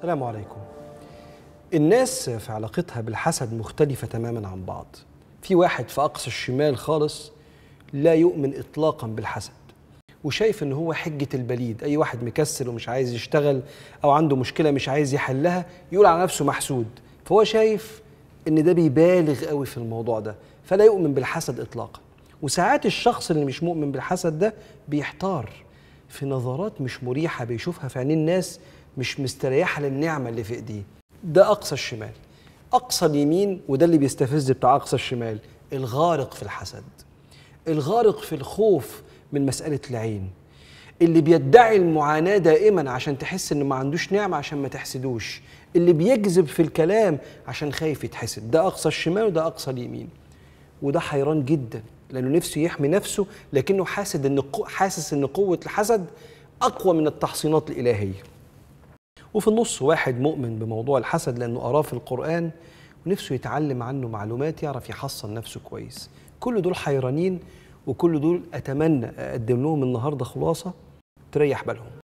السلام عليكم الناس في علاقتها بالحسد مختلفة تماما عن بعض في واحد في أقصى الشمال خالص لا يؤمن إطلاقا بالحسد وشايف ان هو حجة البليد اي واحد مكسل ومش عايز يشتغل او عنده مشكلة مش عايز يحلها يقول على نفسه محسود فهو شايف ان ده بيبالغ قوي في الموضوع ده فلا يؤمن بالحسد اطلاقا وساعات الشخص اللي مش مؤمن بالحسد ده بيحتار في نظرات مش مريحة بيشوفها في عينين الناس مش مستريحه للنعمه اللي في ايديه ده اقصى الشمال اقصى اليمين وده اللي بيستفز بتاع اقصى الشمال الغارق في الحسد الغارق في الخوف من مساله العين اللي بيدعي المعاناه دائما عشان تحس انه ما عندوش نعمه عشان ما تحسدوش اللي بيكذب في الكلام عشان خايف يتحسد ده اقصى الشمال وده اقصى اليمين وده حيران جدا لانه نفسه يحمي نفسه لكنه حاسد ان حاسس ان قوه الحسد اقوى من التحصينات الالهيه وفي النص واحد مؤمن بموضوع الحسد لأنه قراه في القرآن ونفسه يتعلم عنه معلومات يعرف يحصن نفسه كويس كل دول حيرانين وكل دول أتمنى أقدم لهم النهاردة خلاصة تريح بالهم